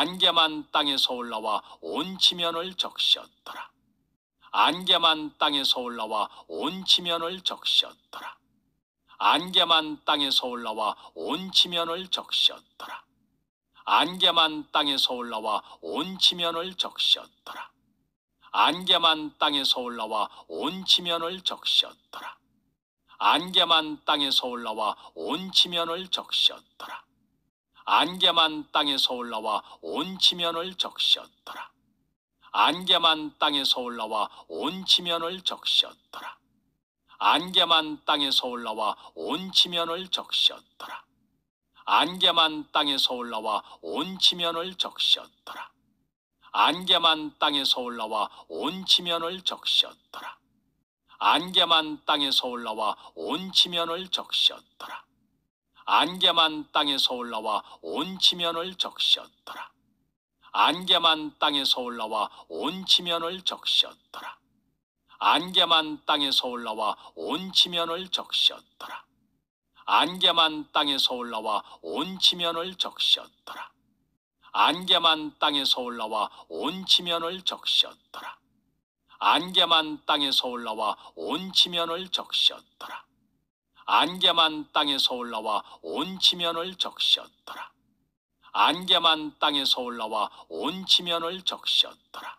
안개만 땅에서 올라와 온치면을적셨더라 안개만 땅에서 올라와 온 지면을 적시더라 안개만 땅에서 올라와 온 지면을 적시더라 안개만 땅에서 올라와 온 지면을 적시더라 안개만 땅에서 올라와 온 지면을 적시더라 안개만 땅에서 올라와 온 지면을 적시더라 안개만 땅에서 올라와 온치면을적셨더라 안개만 땅에서 올라와 온 지면을 적시더라 안개만 땅에서 올라와 온 지면을 적시더라 안개만 땅에서 올라와 온 지면을 적시더라 안개만 땅에서 올라와 온 지면을 적시더라 안개만 땅에서 올라와 온 지면을 적시더라 안개만 땅에서 올라와 온치면을적셨더라 안개만 땅에서 올라와 온 지면을 적시더라 안개만 땅에서 올라와 온 지면을 적시더라 안개만 땅에서 올라와 온 지면을 적시더라 안개만 땅에서 올라와 온 지면을 적시더라 안개만 땅에서 올라와 온 지면을 적시더라 안개만 땅에서 올라와 온치면을적셨더라 안개만 땅에서 올라와 온 지면을 적시더라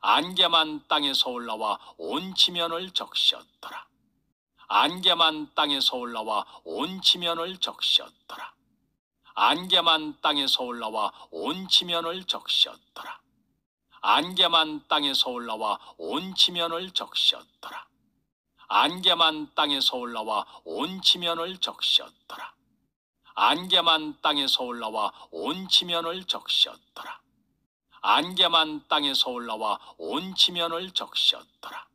안개만 땅에서 올라와 온 지면을 적시더라 안개만 땅에서 올라와 온 지면을 적시더라 안개만 땅에서 올라와 온 지면을 적시더라 안개만 땅에서 올라와 온 지면을 적시더라 안개만 땅에서 올라와 온치면을적셨더라 안개만 땅에서 올라와 온 지면을 적시더라 안개만 땅에서 올라와 온 지면을 적시더라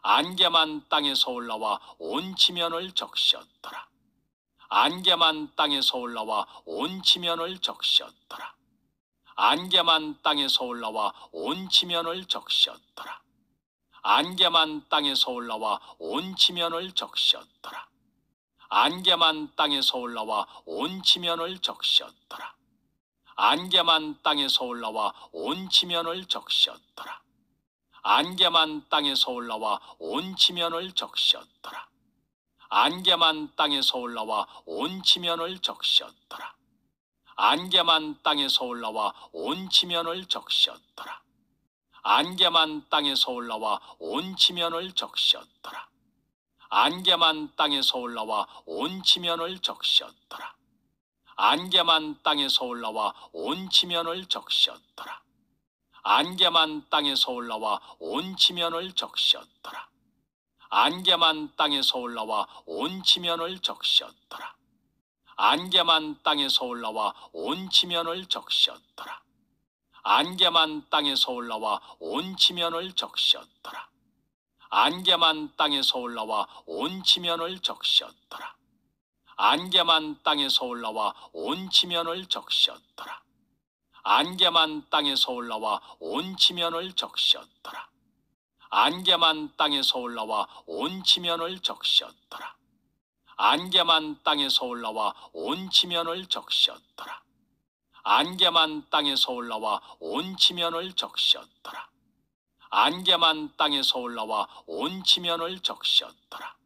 안개만 땅에서 올라와 온 지면을 적시더라 안개만 땅에서 올라와 온 지면을 적시더라 안개만 땅에서 올라와 온 지면을 적시더라 안개만 땅에서 올라와 온치면을적셨더라 안개만 땅에서 올라와 온 지면을 적시더라 안개만 땅에서 올라와 온 지면을 적시더라 안개만 땅에서 올라와 온 지면을 적시더라 안개만 땅에서 올라와 온 지면을 적시더라 안개만 땅에서 올라와 온 지면을 적시더라 안개만 땅에서 올라와 온치면을적셨더라 안개만 땅에서 올라와 온 지면을 적시더라 안개만 땅에서 올라와 온 지면을 적시더라 안개만 땅에서 올라와 온 지면을 적시더라 안개만 땅에서 올라와 온 지면을 적시더라 안개만 땅에서 올라와 온 지면을 적시더라 안개만 땅에서 올라와 온 지면을 적셨더라 안개만 땅에서 올라와 온 지면을 적시더라 안개만 땅에서 올라와 온 지면을 적시더라 안개만 땅에서 올라와 온 지면을 적시더라 안개만 땅에서 올라와 온 지면을 적시더라 안개만 땅에서 올라와 온 지면을 적시더라 안개만 땅에서 올라와 온치면을 적셨더라. 안개만 땅에서 올라와 온 지면을 적셨더라.